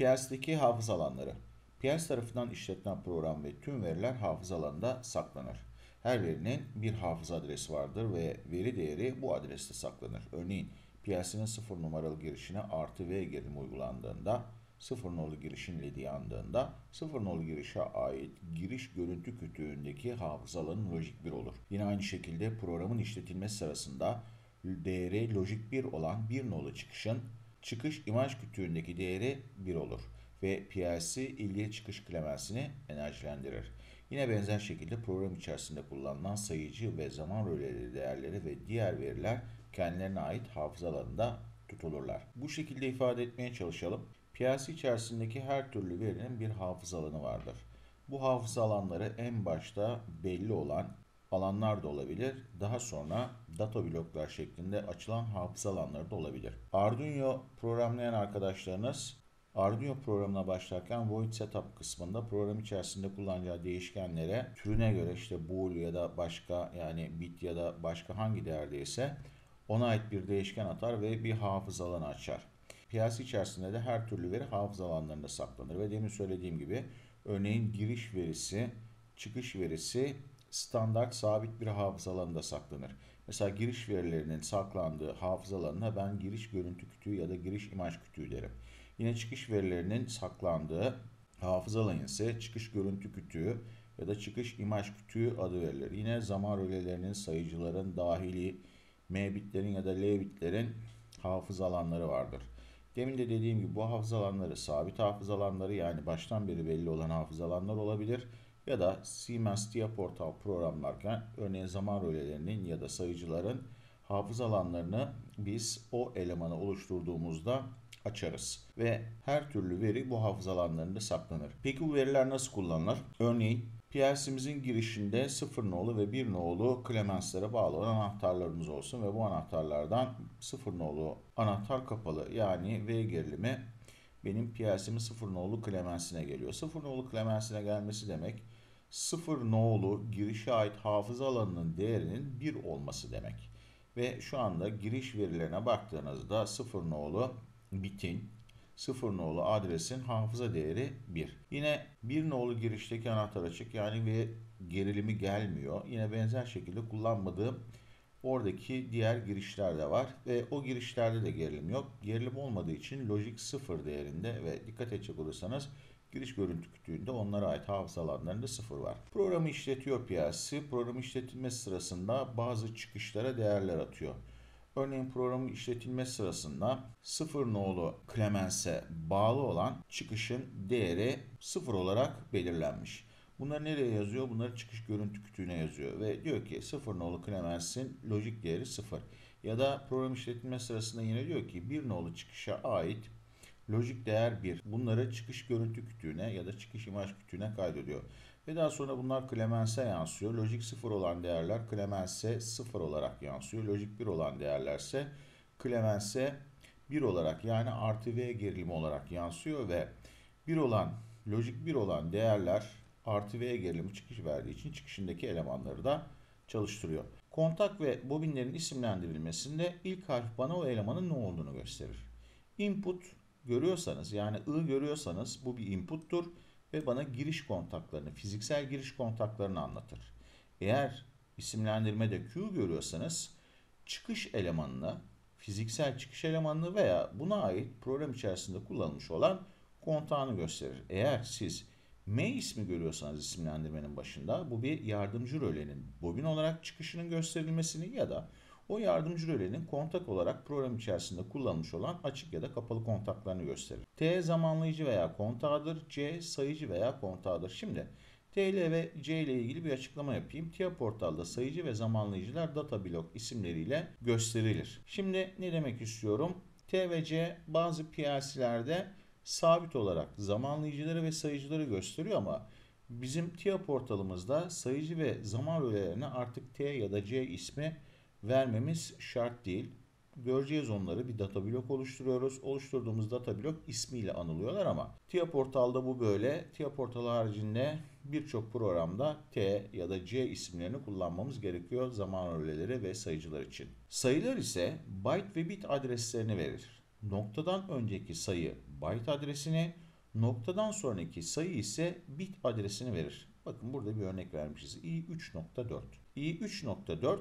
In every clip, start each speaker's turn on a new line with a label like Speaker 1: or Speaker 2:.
Speaker 1: PLC'deki hafız alanları. PLC tarafından işletilen program ve tüm veriler hafız alanında saklanır. Her verinin bir hafıza adresi vardır ve veri değeri bu adreste saklanır. Örneğin PLC'nin 0 numaralı girişine artı V gerilimi uygulandığında 0 nolu girişin ledi yandığında 0 nolu girişe ait giriş görüntü kütüğündeki hafıza alanı lojik 1 olur. Yine aynı şekilde programın işletilmesi sırasında değeri lojik 1 olan 1 nolu çıkışın çıkış imaj kütüğündeki değeri 1 olur ve PLC ilgili çıkış klemensini enerjilendirir. Yine benzer şekilde program içerisinde kullanılan sayıcı ve zaman röleri değerleri ve diğer veriler kendilerine ait hafıza alanında tutulurlar. Bu şekilde ifade etmeye çalışalım. PLC içerisindeki her türlü verinin bir hafıza alanı vardır. Bu hafıza alanları en başta belli olan alanlar da olabilir. Daha sonra data bloklar şeklinde açılan hafıza alanları da olabilir. Arduino programlayan arkadaşlarınız Arduino programına başlarken void setup kısmında program içerisinde kullanacağı değişkenlere türüne göre işte bool ya da başka yani bit ya da başka hangi değerdeyse ona ait bir değişken atar ve bir hafıza alanı açar. Piyasa içerisinde de her türlü veri hafıza alanlarında saklanır ve demin söylediğim gibi örneğin giriş verisi, çıkış verisi standart sabit bir hafız saklanır. Mesela giriş verilerinin saklandığı hafız ben giriş görüntü kütüğü ya da giriş imaj kütüğü derim. Yine çıkış verilerinin saklandığı hafız ise çıkış görüntü kütüğü ya da çıkış imaj kütüğü adı verilir. Yine zaman rölelerinin sayıcıların dahili M bitlerin ya da L bitlerin hafız alanları vardır. Demin de dediğim gibi bu hafız alanları sabit hafız alanları yani baştan beri belli olan hafız alanlar olabilir ya da Siemens Tia Portal programlarken örneğin zaman rölelerinin ya da sayıcıların hafız alanlarını biz o elemanı oluşturduğumuzda açarız ve her türlü veri bu hafız alanlarında saklanır. Peki bu veriler nasıl kullanılır? Örneğin PLC'mizin girişinde 0 nolu ve 1 nolu klemenslere bağlı olan anahtarlarımız olsun ve bu anahtarlardan 0 nolu anahtar kapalı yani V gerilimi benim PLC'min 0 nolu klemensine geliyor. 0 nolu klemensine gelmesi demek sıfır no'lu girişe ait hafıza alanının değerinin 1 olması demek. Ve şu anda giriş verilerine baktığınızda sıfır no'lu bitin sıfır nolu adresin hafıza değeri 1. Yine bir nolu girişteki anahtar açık yani ve gerilimi gelmiyor. Yine benzer şekilde kullanmadığım oradaki diğer girişler de var ve o girişlerde de gerilim yok. Gerilim olmadığı için lojik sıfır değerinde ve dikkat edecek olursanız Giriş görüntü kütüğünde onlara ait hafıza alanlarında sıfır var. Programı işletiyor piyasi. Program işletilmesi sırasında bazı çıkışlara değerler atıyor. Örneğin programın işletilme sırasında sıfır nolu Clemens'e bağlı olan çıkışın değeri sıfır olarak belirlenmiş. Bunları nereye yazıyor? Bunları çıkış görüntü kütüğüne yazıyor ve diyor ki sıfır nolu Clemens'in lojik değeri sıfır. Ya da program işletilme sırasında yine diyor ki bir nolu çıkışa ait lojik değer 1. Bunları çıkış görüntü kütüğüne ya da çıkış imaj kütüğüne kaydediyor. Ve daha sonra bunlar Clemens'e yansıyor. Lojik 0 olan değerler Clemens'e 0 olarak yansıyor. Lojik 1 olan değerlerse Clemens'e 1 olarak yani artı V gerilimi olarak yansıyor ve 1 olan lojik 1 olan değerler artı V gerilimi çıkış verdiği için çıkışındaki elemanları da çalıştırıyor. Kontak ve bobinlerin isimlendirilmesinde ilk harf bana o elemanın ne olduğunu gösterir. Input görüyorsanız yani I görüyorsanız bu bir inputtur ve bana giriş kontaklarını, fiziksel giriş kontaklarını anlatır. Eğer isimlendirmede Q görüyorsanız çıkış elemanını, fiziksel çıkış elemanını veya buna ait program içerisinde kullanılmış olan kontağını gösterir. Eğer siz M ismi görüyorsanız isimlendirmenin başında bu bir yardımcı rölenin bobin olarak çıkışının gösterilmesini ya da o yardımcı rölenin kontak olarak program içerisinde kullanmış olan açık ya da kapalı kontaklarını gösterir. T zamanlayıcı veya kontağıdır. C sayıcı veya kontağıdır. Şimdi T ve C ile ilgili bir açıklama yapayım. TIA portalda sayıcı ve zamanlayıcılar data blok isimleriyle gösterilir. Şimdi ne demek istiyorum? T ve C bazı PLC'lerde sabit olarak zamanlayıcıları ve sayıcıları gösteriyor ama bizim TIA portalımızda sayıcı ve zaman rölelerine artık T ya da C ismi vermemiz şart değil. Göreceğiz onları. Bir data blok oluşturuyoruz. Oluşturduğumuz data blok ismiyle anılıyorlar ama TIA portalda bu böyle. TIA portal haricinde birçok programda T ya da C isimlerini kullanmamız gerekiyor zaman öğeleri ve sayıcılar için. Sayılar ise byte ve bit adreslerini verir. Noktadan önceki sayı byte adresini, noktadan sonraki sayı ise bit adresini verir. Bakın burada bir örnek vermişiz. i3.4. i3.4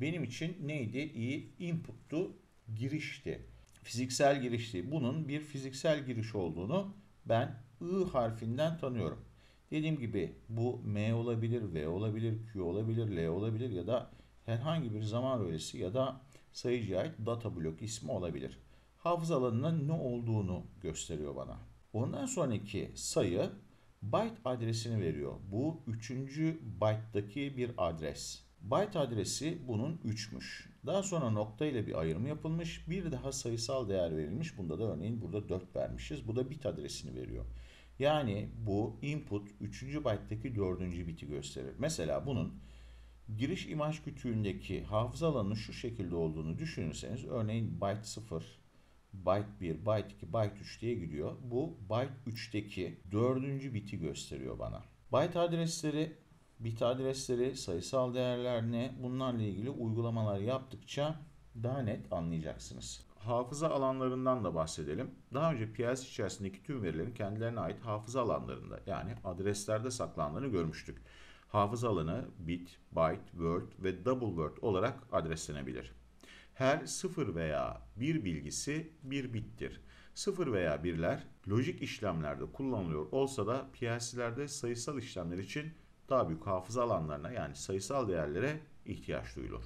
Speaker 1: benim için neydi? İyi input'tu, girişti. Fiziksel girişti. Bunun bir fiziksel giriş olduğunu ben I harfinden tanıyorum. Dediğim gibi bu M olabilir, V olabilir, Q olabilir, L olabilir ya da herhangi bir zaman rölesi ya da sayıcıya ait data blok ismi olabilir. Hafıza alanının ne olduğunu gösteriyor bana. Ondan sonraki sayı byte adresini veriyor. Bu üçüncü byte'daki bir adres. Byte adresi bunun 3'müş. Daha sonra nokta ile bir ayrım yapılmış. Bir daha sayısal değer verilmiş. Bunda da örneğin burada 4 vermişiz. Bu da bit adresini veriyor. Yani bu input 3. byte'deki 4. biti gösterir. Mesela bunun giriş imaj kütüğündeki hafıza alanı şu şekilde olduğunu düşünürseniz örneğin byte 0, byte 1, byte 2, byte 3 diye gidiyor. Bu byte 3'teki 4. biti gösteriyor bana. Byte adresleri bit adresleri, sayısal değerler ne bunlarla ilgili uygulamalar yaptıkça daha net anlayacaksınız. Hafıza alanlarından da bahsedelim. Daha önce PLC içerisindeki tüm verilerin kendilerine ait hafıza alanlarında yani adreslerde saklandığını görmüştük. Hafıza alanı bit, byte, word ve double word olarak adreslenebilir. Her 0 veya 1 bilgisi bir bittir. 0 veya 1'ler lojik işlemlerde kullanılıyor olsa da PLC'lerde sayısal işlemler için daha büyük hafıza alanlarına yani sayısal değerlere ihtiyaç duyulur.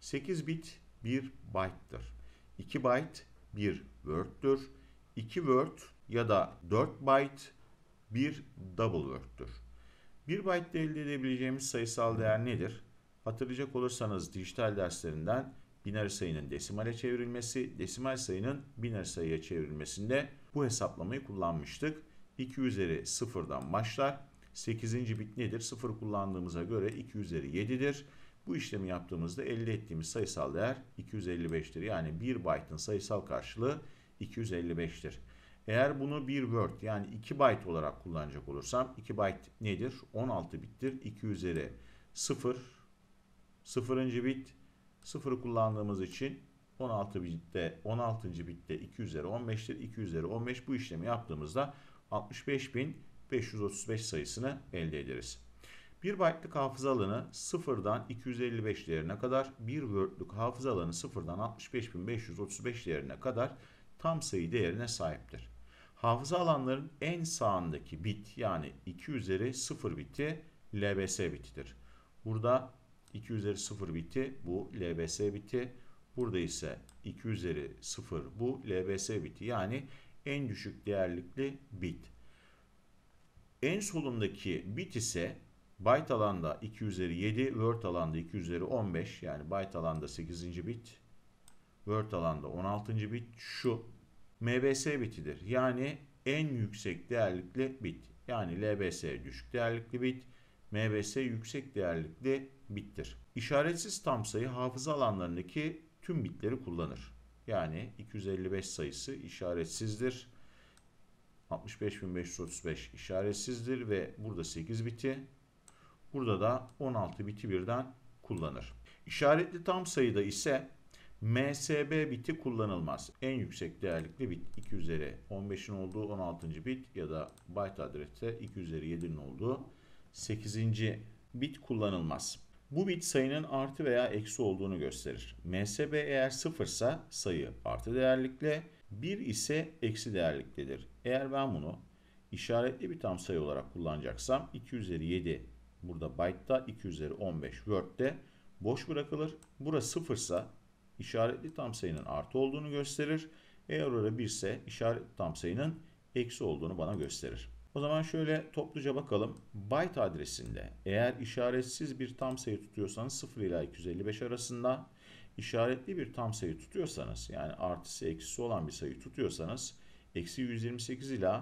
Speaker 1: 8 bit 1 bytedır. 2 byte 1 word'tür. 2 word ya da 4 byte bir double word'tür. 1 byte elde edebileceğimiz sayısal değer nedir? Hatırlayacak olursanız dijital derslerinden biner sayının desimale çevrilmesi, desimal sayının biner sayıya çevrilmesinde bu hesaplamayı kullanmıştık. 2 üzeri 0'dan başlar 8. bit nedir? 0 kullandığımıza göre 2 üzeri 7'dir. Bu işlemi yaptığımızda elde ettiğimiz sayısal değer 255'tir. Yani 1 byte'ın sayısal karşılığı 255'tir. Eğer bunu 1 word yani 2 byte olarak kullanacak olursam 2 byte nedir? 16 bittir. 2 üzeri 0 0. bit 0'ı kullandığımız için 16 bitte 16. bitte 2 üzeri 15'tir. 2 üzeri 15 bu işlemi yaptığımızda 65 bin 535 sayısını elde ederiz. 1 byte'lık hafıza alanı 0'dan 255 değerine kadar, 1 word'lük hafıza alanı 0'dan 65535 değerine kadar tam sayı değerine sahiptir. Hafıza alanların en sağındaki bit yani 2 üzeri 0 biti LBS bitidir. Burada 2 üzeri 0 biti bu LBS biti. Burada ise 2 üzeri 0 bu LBS biti yani en düşük değerlikli bit. En solundaki bit ise byte alanda 2 üzeri 7, word alanda 2 üzeri 15 yani byte alanda 8. bit, word alanda 16. bit şu MBS bitidir. Yani en yüksek değerlikli bit. Yani LBS düşük değerlikli bit, MBS yüksek değerlikli bittir. İşaretsiz tam sayı hafıza alanlarındaki tüm bitleri kullanır. Yani 255 sayısı işaretsizdir. 65.535 işaretsizdir ve burada 8 biti. Burada da 16 biti birden kullanır. İşaretli tam sayıda ise MSB biti kullanılmaz. En yüksek değerlikli bit 2 üzeri 15'in olduğu 16. bit ya da byte adreste 2 üzeri 7'nin olduğu 8. bit kullanılmaz. Bu bit sayının artı veya eksi olduğunu gösterir. MSB eğer 0 ise sayı artı değerlikli, 1 ise eksi değerliktedir. Eğer ben bunu işaretli bir tam sayı olarak kullanacaksam 2 üzeri 7 burada byte'da 2 üzeri 15 word'de boş bırakılır. Burası ise işaretli tam sayının artı olduğunu gösterir. Eğer orada 1 ise işaretli tam sayının eksi olduğunu bana gösterir. O zaman şöyle topluca bakalım. Byte adresinde eğer işaretsiz bir tam sayı tutuyorsanız 0 ile 255 arasında işaretli bir tam sayı tutuyorsanız yani artısı eksisi olan bir sayı tutuyorsanız eksi 128 ile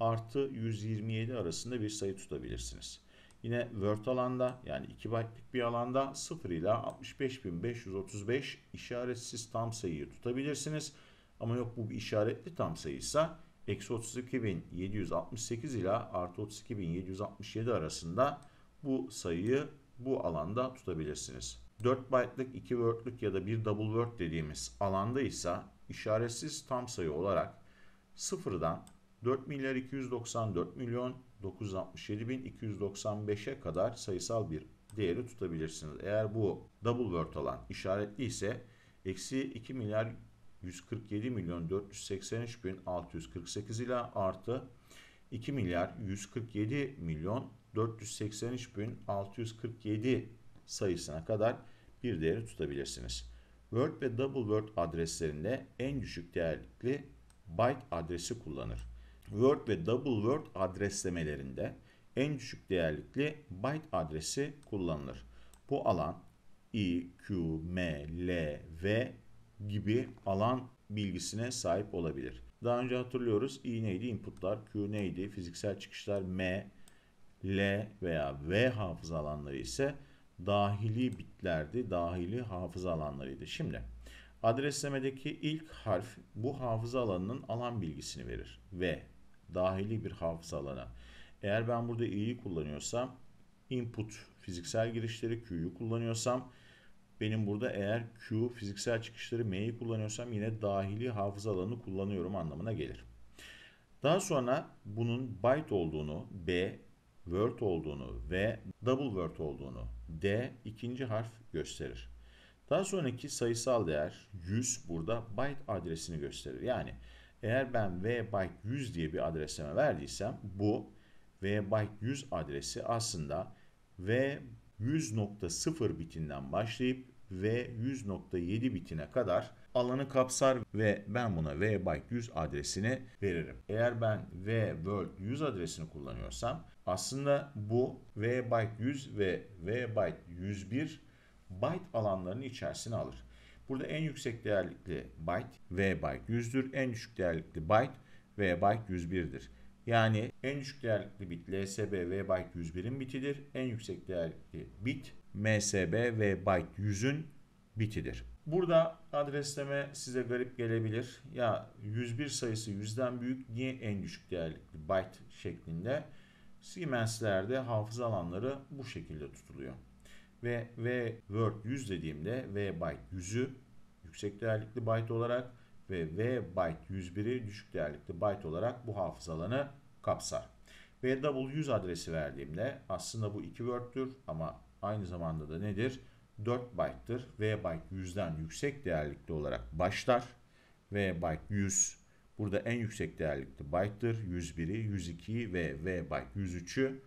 Speaker 1: artı 127 arasında bir sayı tutabilirsiniz. Yine Word alanda yani 2 byte'lik bir alanda 0 ile 65.535 işaretsiz tam sayıyı tutabilirsiniz. Ama yok bu bir işaretli tam sayıysa eksi 32.768 ile artı 32.767 arasında bu sayıyı bu alanda tutabilirsiniz. 4 byte'lık, 2 word'lük ya da bir double word dediğimiz alanda ise işaretsiz tam sayı olarak 0'dan 4 milyar 294 milyon 967 bin 295'e kadar sayısal bir değeri tutabilirsiniz. Eğer bu double word alan işaretli ise eksi 2 milyar 147 milyon 483 bin 648 ile artı 2 milyar 147 milyon 483 bin 647 sayısına kadar bir değeri tutabilirsiniz. Word ve Double Word adreslerinde en düşük değerli byte adresi kullanır. Word ve Double Word adreslemelerinde en düşük değerlikli byte adresi kullanılır. Bu alan I, Q, M, L, V gibi alan bilgisine sahip olabilir. Daha önce hatırlıyoruz I neydi inputlar, Q neydi fiziksel çıkışlar, M, L veya V hafıza alanları ise dahili bitlerdi, dahili hafıza alanlarıydı. Şimdi adreslemedeki ilk harf bu hafıza alanının alan bilgisini verir V, dahili bir hafıza alana. Eğer ben burada i'yi kullanıyorsam input fiziksel girişleri q'yu kullanıyorsam benim burada eğer q fiziksel çıkışları m'yi kullanıyorsam yine dahili hafıza alanını kullanıyorum anlamına gelir. Daha sonra bunun byte olduğunu b word olduğunu ve double word olduğunu D ikinci harf gösterir. Daha sonraki sayısal değer 100 burada byte adresini gösterir. Yani eğer ben v byte 100 diye bir adreseme verdiysem bu v byte 100 adresi aslında v 100.0 bitinden başlayıp v 100.7 bitine kadar alanı kapsar ve ben buna vbyte 100 adresini veririm. Eğer ben vworld 100 adresini kullanıyorsam aslında bu vbyte 100 ve vbyte 101 byte alanlarının içerisine alır. Burada en yüksek değerlikli byte vbyte 100'dür. En düşük değerlikli byte vbyte 101'dir. Yani en düşük değerlikli bit LSB vbyte 101'in bitidir. En yüksek değerlikli bit MSB vbyte 100'ün bitidir. Burada adresleme size garip gelebilir. Ya 101 sayısı 100'den büyük niye en düşük değerli byte şeklinde? Siemens'lerde hafıza alanları bu şekilde tutuluyor. Ve V word 100 dediğimde V byte 100'ü yüksek değerlikli byte olarak ve V byte 101'i düşük değerlikli byte olarak bu hafıza alanı kapsar. Ve double 100 adresi verdiğimde aslında bu 2 word'tür ama aynı zamanda da nedir? 4 byte'tır. V byte 100'den yüksek değerlikte olarak başlar. V byte 100 burada en yüksek değerlikte byte'tır. 101'i, 102'yi ve V byte 103'ü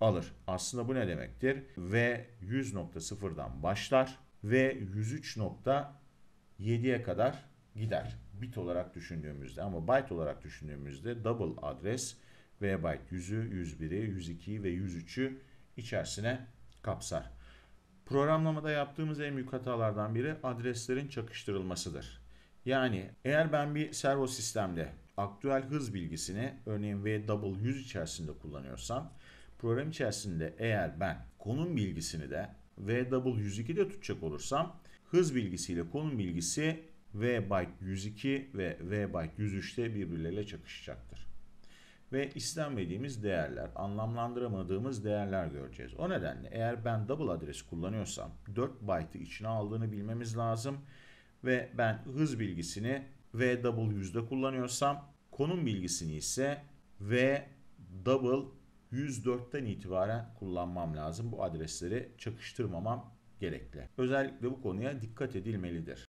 Speaker 1: alır. Aslında bu ne demektir? V 100.0'dan başlar ve 103.7'ye kadar gider. Bit olarak düşündüğümüzde ama byte olarak düşündüğümüzde double adres V byte 100'ü, 101'i, 102'yi ve 103'ü içerisine kapsar. Programlamada yaptığımız en büyük hatalardan biri adreslerin çakıştırılmasıdır. Yani eğer ben bir servo sistemde aktüel hız bilgisini örneğin VW100 içerisinde kullanıyorsam program içerisinde eğer ben konum bilgisini de VW102'de tutacak olursam hız bilgisiyle konum bilgisi V VByte 102 ve V VByte 103'te birbirleriyle çakışacaktır ve istenmediğimiz değerler, anlamlandıramadığımız değerler göreceğiz. O nedenle eğer ben double adres kullanıyorsam 4 byte'ı içine aldığını bilmemiz lazım ve ben hız bilgisini V double yüzde kullanıyorsam konum bilgisini ise V double 104'ten itibaren kullanmam lazım. Bu adresleri çakıştırmamam gerekli. Özellikle bu konuya dikkat edilmelidir.